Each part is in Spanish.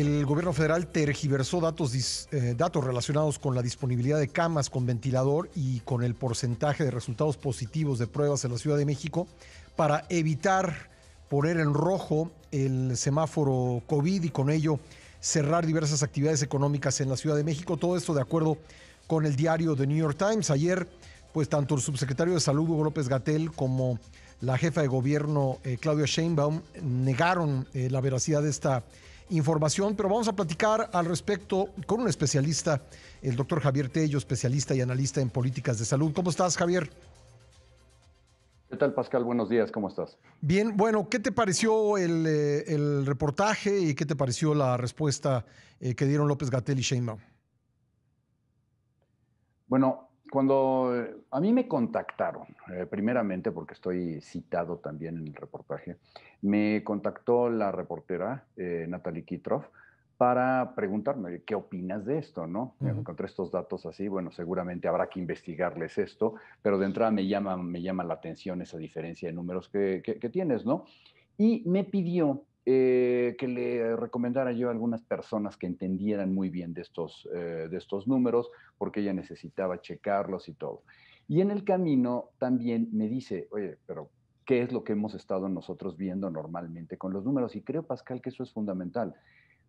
el gobierno federal tergiversó datos, eh, datos relacionados con la disponibilidad de camas con ventilador y con el porcentaje de resultados positivos de pruebas en la Ciudad de México para evitar poner en rojo el semáforo COVID y con ello cerrar diversas actividades económicas en la Ciudad de México. Todo esto de acuerdo con el diario The New York Times. Ayer, pues tanto el subsecretario de Salud Hugo López Gatel como la jefa de gobierno eh, Claudia Sheinbaum negaron eh, la veracidad de esta información, pero vamos a platicar al respecto con un especialista, el doctor Javier Tello, especialista y analista en políticas de salud. ¿Cómo estás, Javier? ¿Qué tal, Pascal? Buenos días, ¿cómo estás? Bien, bueno, ¿qué te pareció el, eh, reportaje y qué te pareció la respuesta eh, que dieron López gatell y Sheinbaum? Bueno, cuando eh, a mí me contactaron, eh, primeramente porque estoy citado también en el reportaje, me contactó la reportera eh, Natalie Kitroff para preguntarme qué opinas de esto, ¿no? Encontré estos datos así, bueno, seguramente habrá que investigarles esto, pero de entrada me llama, me llama la atención esa diferencia de números que, que tienes, ¿no? Y me pidió eh, que le recomendara yo a algunas personas que entendieran muy bien de estos, eh, de estos números, porque ella necesitaba checarlos y todo. Y en el camino también me dice, oye, pero ¿qué es lo que hemos estado nosotros viendo normalmente con los números? Y creo, Pascal, que eso es fundamental.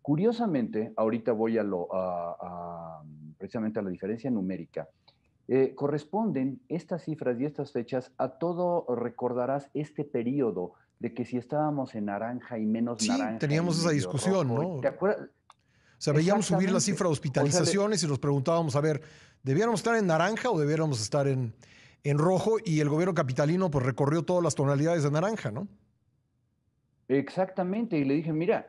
Curiosamente, ahorita voy a lo, a, precisamente a la diferencia numérica. Eh, corresponden estas cifras y estas fechas a todo, recordarás, este periodo de que si estábamos en naranja y menos sí, naranja. Teníamos esa discusión, ¿no? O sea, veíamos subir la cifra de hospitalizaciones y nos preguntábamos, a ver, ¿debiéramos estar en naranja o debiéramos estar en, en rojo? Y el gobierno capitalino pues recorrió todas las tonalidades de naranja, ¿no? Exactamente, y le dije, mira,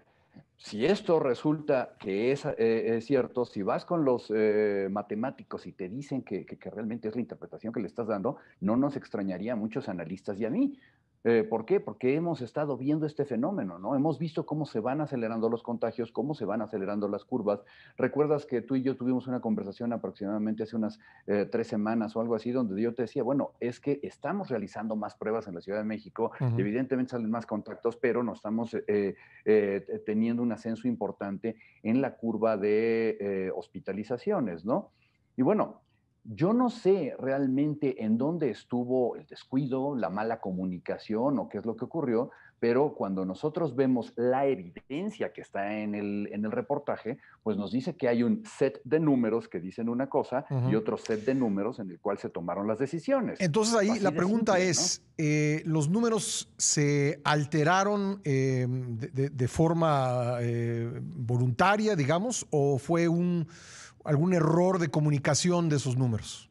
si esto resulta que es, eh, cierto, si vas con los eh, matemáticos y te dicen que, que realmente es la interpretación que le estás dando, no nos extrañaría a muchos analistas y a mí. Eh, ¿Por qué? Porque hemos estado viendo este fenómeno, ¿no? Hemos visto cómo se van acelerando los contagios, cómo se van acelerando las curvas. Recuerdas que tú y yo tuvimos una conversación aproximadamente hace unas eh, tres semanas o algo así, donde yo te decía, bueno, es que estamos realizando más pruebas en la Ciudad de México, evidentemente salen más contactos, pero no estamos eh, teniendo un ascenso importante en la curva de hospitalizaciones, ¿no? Y bueno, yo no sé realmente en dónde estuvo el descuido, la mala comunicación o qué es lo que ocurrió, pero cuando nosotros vemos la evidencia que está en el, en el reportaje, pues nos dice que hay un set de números que dicen una cosa y otro set de números en el cual se tomaron las decisiones. Entonces ahí la pregunta es, eh, ¿los números se alteraron eh, de, forma eh, voluntaria, digamos, o fue un algún error de comunicación de esos números?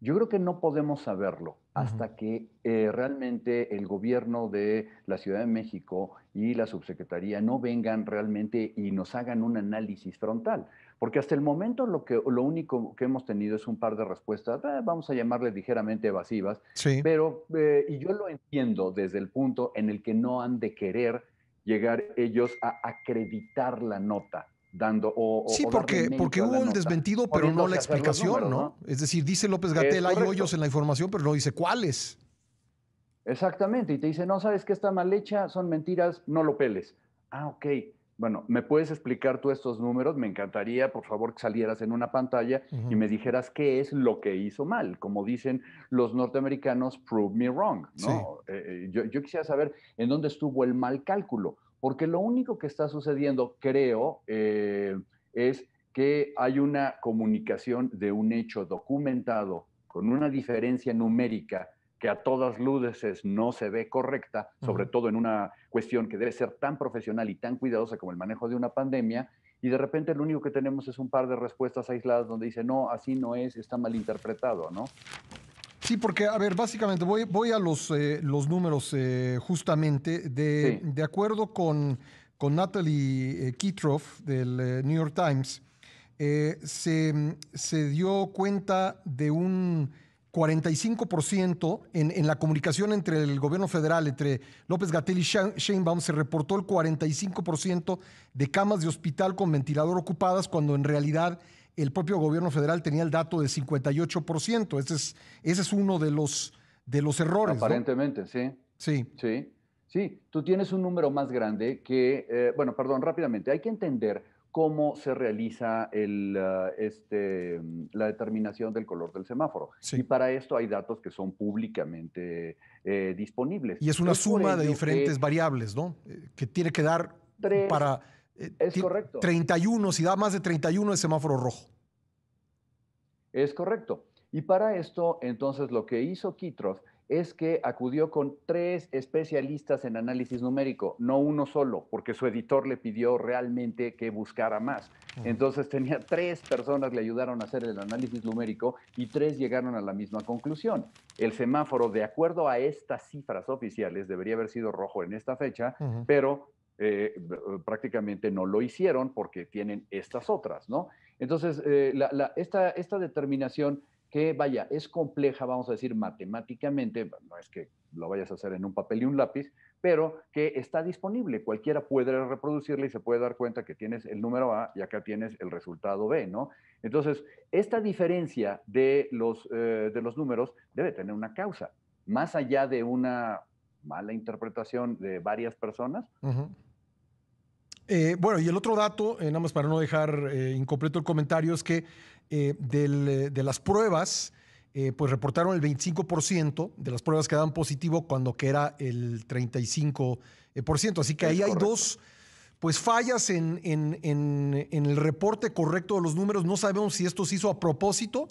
Yo creo que no podemos saberlo hasta que eh, realmente el gobierno de la Ciudad de México y la subsecretaría no vengan realmente y nos hagan un análisis frontal. Porque hasta el momento lo, que, lo único que hemos tenido es un par de respuestas, eh, vamos a llamarles ligeramente evasivas, sí. pero, eh, y yo lo entiendo desde el punto en el que no han de querer llegar ellos a acreditar la nota dando o... Sí, porque, hubo un desmentido, pero no la explicación, ¿no? Es decir, dice López Gatel, hay hoyos en la información, pero no dice cuáles. Exactamente, y te dice, no, sabes que está mal hecha, son mentiras, no lo peles. Ah, ok. Bueno, ¿me puedes explicar tú estos números? Me encantaría, por favor, que salieras en una pantalla y me dijeras qué es lo que hizo mal. Como dicen los norteamericanos, prove me wrong. ¿no? Eh, eh, yo quisiera saber en dónde estuvo el mal cálculo porque lo único que está sucediendo, creo, eh, es que hay una comunicación de un hecho documentado con una diferencia numérica que a todas luces no se ve correcta, sobre todo en una cuestión que debe ser tan profesional y tan cuidadosa como el manejo de una pandemia, y de repente lo único que tenemos es un par de respuestas aisladas donde dice, no, así no es, está mal interpretado, ¿no? Sí, porque, a ver, básicamente voy, voy a los, eh, los números eh, justamente. De, de acuerdo con, con Natalie eh, Kitroff del New York Times, se, dio cuenta de un 45% en, en, la comunicación entre el gobierno federal, entre López Gatelli y Sheinbaum, se reportó el 45% de camas de hospital con ventilador ocupadas, cuando en realidad el propio gobierno federal tenía el dato de 58%. Ese es, uno de los, errores. Aparentemente, sí. Sí. Sí. Sí, tú tienes un número más grande que, eh, bueno, perdón, rápidamente, hay que entender cómo se realiza el, eh, este, mm, la determinación del color del semáforo. Y para esto hay datos que son públicamente eh, disponibles. Y es una suma de diferentes variables, ¿no? Que tiene que dar para eh, es correcto. 31, si da más de 31 es semáforo rojo. Es correcto. Y para esto, entonces, lo que hizo Kitroff es que acudió con tres especialistas en análisis numérico, no uno solo, porque su editor le pidió realmente que buscara más. Entonces tenía tres personas le ayudaron a hacer el análisis numérico y tres llegaron a la misma conclusión. El semáforo, de acuerdo a estas cifras oficiales, debería haber sido rojo en esta fecha, pero eh, eh, prácticamente no lo hicieron porque tienen estas otras, ¿no? Entonces, eh, esta, determinación que vaya, es compleja, vamos a decir, matemáticamente, no es que lo vayas a hacer en un papel y un lápiz, pero que está disponible, cualquiera puede reproducirla y se puede dar cuenta que tienes el número A y acá tienes el resultado B, ¿no? Entonces, esta diferencia de los, de los números debe tener una causa, más allá de una mala interpretación de varias personas, eh, bueno, y el otro dato, eh, nada más para no dejar eh, incompleto el comentario, es que de las pruebas, pues reportaron el 25% de las pruebas que dan positivo cuando que era el 35%. Así que ahí hay dos pues fallas en, el reporte correcto de los números. No sabemos si esto se hizo a propósito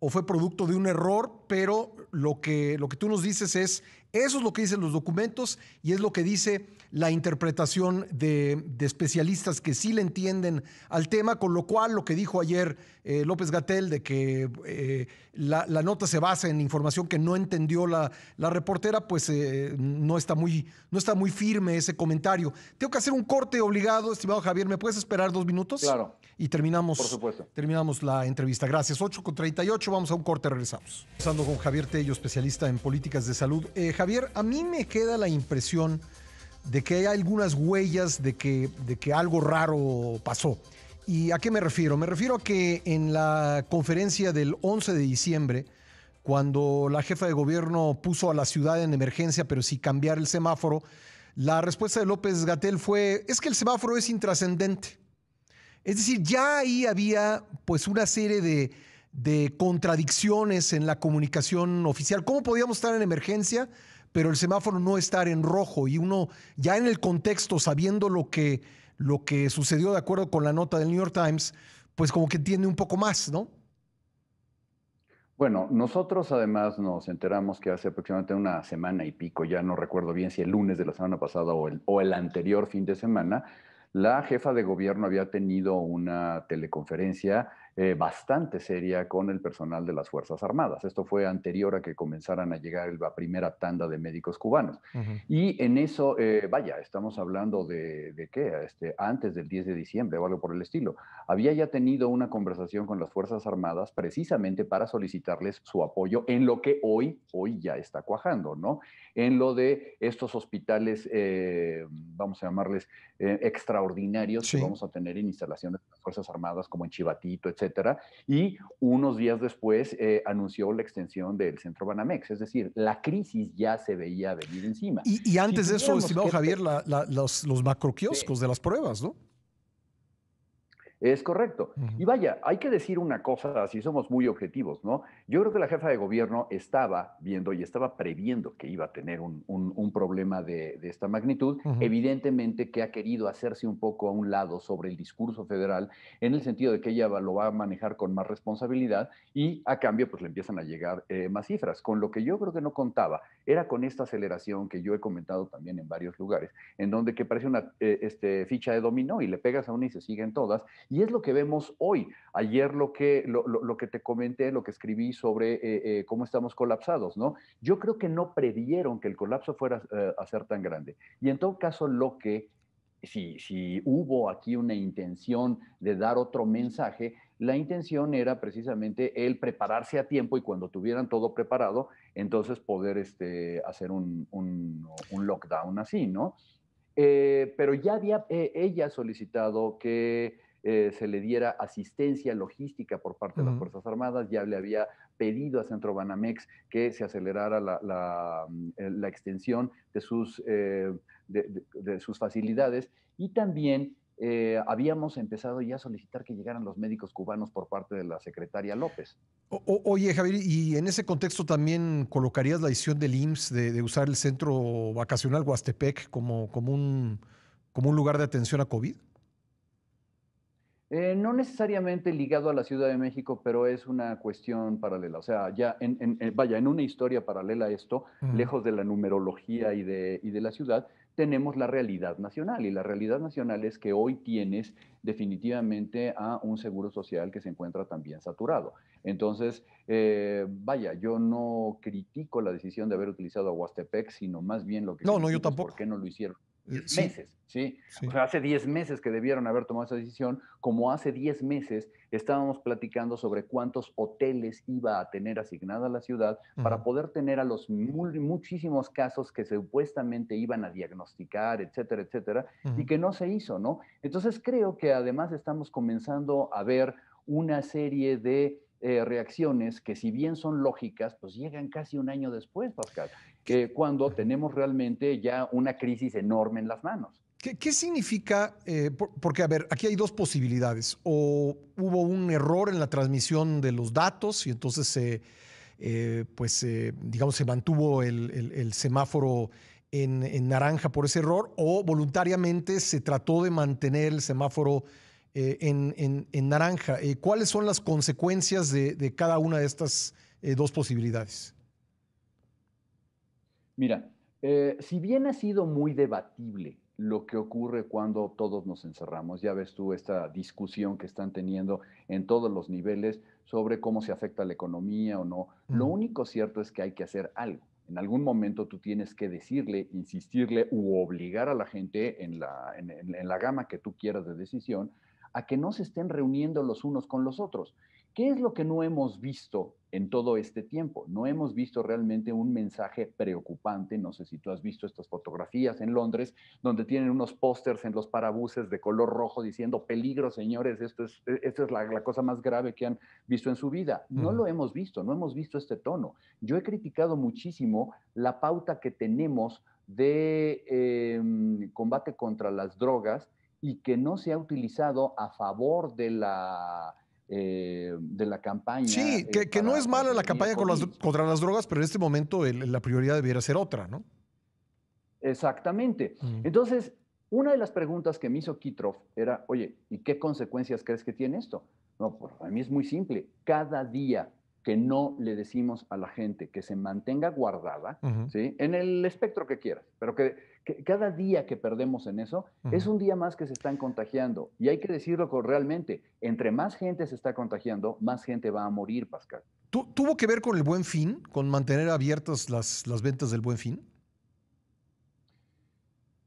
o fue producto de un error, pero lo que, lo que tú nos dices es eso es lo que dicen los documentos y es lo que dice la interpretación de, especialistas que sí le entienden al tema, con lo cual lo que dijo ayer eh, López Gatel de que eh, la, nota se basa en información que no entendió la, reportera, pues eh, no, está muy, no está muy firme ese comentario. Tengo que hacer un corte obligado, estimado Javier, ¿me puedes esperar dos minutos? Claro. Y terminamos, terminamos la entrevista. Gracias. 8 con 38, vamos a un corte, regresamos. Empezando con Javier Tello, especialista en políticas de salud. Javier, a mí me queda la impresión de que hay algunas huellas de que, de que algo raro pasó. ¿Y a qué me refiero? Me refiero a que en la conferencia del 11 de diciembre, cuando la jefa de gobierno puso a la ciudad en emergencia, pero si cambiar el semáforo, la respuesta de López Gatel fue, es que el semáforo es intrascendente. Es decir, ya ahí había pues una serie de, de contradicciones en la comunicación oficial. ¿Cómo podíamos estar en emergencia pero el semáforo no estar en rojo y uno ya en el contexto, sabiendo lo que, lo que sucedió de acuerdo con la nota del New York Times, pues como que entiende un poco más, ¿no? Bueno, nosotros además nos enteramos que hace aproximadamente una semana y pico, ya no recuerdo bien si el lunes de la semana pasada o el, o el anterior fin de semana, la jefa de gobierno había tenido una teleconferencia eh, bastante seria con el personal de las Fuerzas Armadas. Esto fue anterior a que comenzaran a llegar la primera tanda de médicos cubanos. Y en eso, eh, vaya, estamos hablando de, de qué, este, antes del 10 de diciembre o algo por el estilo. Había ya tenido una conversación con las Fuerzas Armadas precisamente para solicitarles su apoyo en lo que hoy, hoy ya está cuajando, ¿no? En lo de estos hospitales, eh, vamos a llamarles extraordinarios que vamos a tener en instalaciones de las Fuerzas Armadas como en Chivatito, etc y unos días después eh, anunció la extensión del centro Banamex. Es decir, la crisis ya se veía venir encima. Y, antes de eso, estimado Javier, los, macroquioscos de las pruebas, ¿no? Es correcto. Y vaya, hay que decir una cosa, si somos muy objetivos, ¿no? Yo creo que la jefa de gobierno estaba viendo y estaba previendo que iba a tener un, problema de, esta magnitud. Evidentemente que ha querido hacerse un poco a un lado sobre el discurso federal, en el sentido de que ella lo va a manejar con más responsabilidad y a cambio pues le empiezan a llegar eh, más cifras. Con lo que yo creo que no contaba era con esta aceleración que yo he comentado también en varios lugares, en donde que parece una eh, este, ficha de dominó y le pegas a una y se siguen todas y es lo que vemos hoy. Ayer lo que, lo, que te comenté, lo que escribí sobre eh, eh, cómo estamos colapsados, ¿no? Yo creo que no previeron que el colapso fuera eh, a ser tan grande. Y en todo caso, lo que, si, si hubo aquí una intención de dar otro mensaje, la intención era precisamente el prepararse a tiempo y cuando tuvieran todo preparado, entonces poder este, hacer un, un, lockdown así, ¿no? pero ya había ella solicitado que eh, se le diera asistencia logística por parte de las Fuerzas Armadas, ya le había pedido a Centro Banamex que se acelerara la, mm, eh, extensión de sus, eh, de, sus facilidades y también habíamos empezado ya a solicitar que llegaran los médicos cubanos por parte de la secretaria López. oye, Javier, y en ese contexto también colocarías la decisión del IMSS de, usar el centro vacacional Huastepec como, como, un, como un lugar de atención a COVID? Eh, no necesariamente ligado a la Ciudad de México, pero es una cuestión paralela. O sea, ya, en, vaya, en una historia paralela a esto, lejos de la numerología y de, de la ciudad, tenemos la realidad nacional. Y la realidad nacional es que hoy tienes definitivamente a un seguro social que se encuentra también saturado. Entonces, eh, vaya, yo no critico la decisión de haber utilizado a Huastepec, sino más bien lo que... No, no, yo tampoco. ¿Por qué no lo hicieron? meses, ¿sí? O sea, hace 10 meses que debieron haber tomado esa decisión, como hace 10 meses estábamos platicando sobre cuántos hoteles iba a tener asignada la ciudad para poder tener a los muchísimos casos que supuestamente iban a diagnosticar, etcétera, etcétera, y que no se hizo, ¿no? Entonces creo que además estamos comenzando a ver una serie de eh, reacciones que si bien son lógicas, pues llegan casi un año después, Pascal, que cuando tenemos realmente ya una crisis enorme en las manos. ¿Qué, significa? Eh, porque, a ver, aquí hay dos posibilidades. O hubo un error en la transmisión de los datos y entonces se... Eh, pues digamos se mantuvo el, semáforo en, en, naranja por ese error o voluntariamente se trató de mantener el semáforo eh, en, naranja. Eh, ¿Cuáles son las consecuencias de, cada una de estas eh, dos posibilidades? Mira, si bien ha sido muy debatible lo que ocurre cuando todos nos encerramos, ya ves tú esta discusión que están teniendo en todos los niveles sobre cómo se afecta la economía o no, lo único cierto es que hay que hacer algo. En algún momento tú tienes que decirle, insistirle u obligar a la gente en la, en la gama que tú quieras de decisión a que no se estén reuniendo los unos con los otros. ¿Qué es lo que no hemos visto en todo este tiempo? No hemos visto realmente un mensaje preocupante. No sé si tú has visto estas fotografías en Londres, donde tienen unos pósters en los parabuses de color rojo diciendo peligro, señores, esto es, e, es la, cosa más grave que han visto en su vida. No lo hemos visto, no hemos visto este tono. Yo he criticado muchísimo la pauta que tenemos de em, combate contra las drogas y que no se ha utilizado a favor de la eh, de la campaña. Sí, eh, que, no es mala la campaña contra las drogas, pero en este momento la prioridad debiera ser otra, ¿no? Exactamente. Mm. Entonces, una de las preguntas que me hizo Kitrov era, oye, ¿y qué consecuencias crees que tiene esto? No, pues a mí es muy simple. Cada día que no le decimos a la gente que se mantenga guardada, ¿sí? En el espectro que quieras, pero que cada día que perdemos en eso es un día más que se están contagiando. Y hay que decirlo realmente, entre más gente se está contagiando, más gente va a morir, Pascal. ¿Tuvo que ver con el buen fin, con mantener abiertas las, las ventas del buen fin?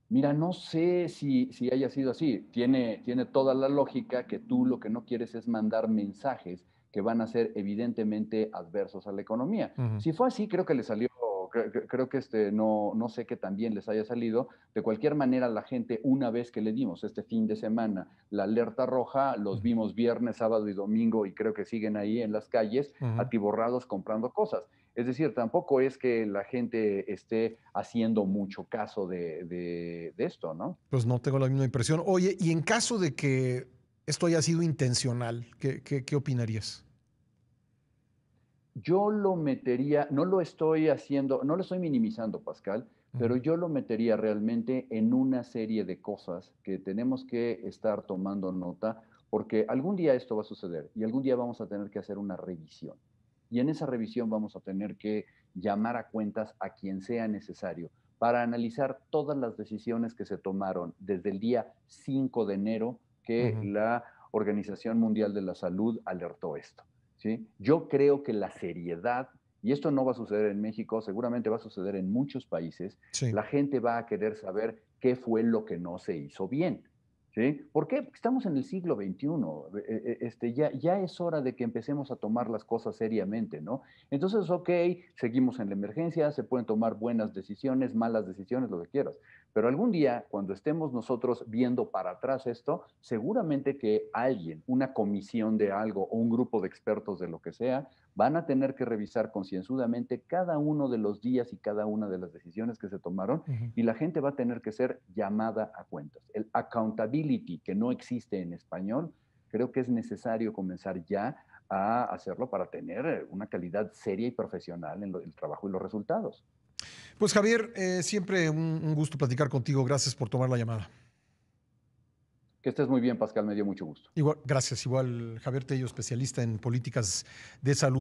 Mira, no sé si, si haya sido así. Tiene, tiene toda la lógica que tú lo que no quieres es mandar mensajes que van a ser evidentemente adversos a la economía. Si fue así, creo que le salió creo que este, no, no sé que también les haya salido. De cualquier manera, la gente, una vez que le dimos este fin de semana la alerta roja, los vimos viernes, sábado y domingo y creo que siguen ahí en las calles atiborrados comprando cosas. Es decir, tampoco es que la gente esté haciendo mucho caso de, esto, ¿no? Pues no tengo la misma impresión. Oye, y en caso de que esto haya sido intencional, qué, qué opinarías? yo lo metería, no lo estoy haciendo, no lo estoy minimizando, Pascal, pero yo lo metería realmente en una serie de cosas que tenemos que estar tomando nota, porque algún día esto va a suceder y algún día vamos a tener que hacer una revisión. Y en esa revisión vamos a tener que llamar a cuentas a quien sea necesario para analizar todas las decisiones que se tomaron desde el día 5 de enero que la Organización Mundial de la Salud alertó esto. Yo creo que la seriedad, y esto no va a suceder en México, seguramente va a suceder en muchos países, la gente va a querer saber qué fue lo que no se hizo bien. ¿Por qué? Porque estamos en el siglo XXI. Eh, eh, este, ya, ya es hora de que empecemos a tomar las cosas seriamente, ¿no? Entonces, ok, seguimos en la emergencia, se pueden tomar buenas decisiones, malas decisiones, lo que quieras. Pero algún día, cuando estemos nosotros viendo para atrás esto, seguramente que alguien, una comisión de algo o un grupo de expertos de lo que sea, van a tener que revisar concienzudamente cada uno de los días y cada una de las decisiones que se tomaron y la gente va a tener que ser llamada a cuentas. El accountability, que no existe en español, creo que es necesario comenzar ya a hacerlo para tener una calidad seria y profesional en el trabajo y los resultados. Pues Javier, eh, siempre un, gusto platicar contigo. Gracias por tomar la llamada. Que estés muy bien, Pascal, me dio mucho gusto. Igual, gracias, igual Javier Tello, especialista en políticas de salud.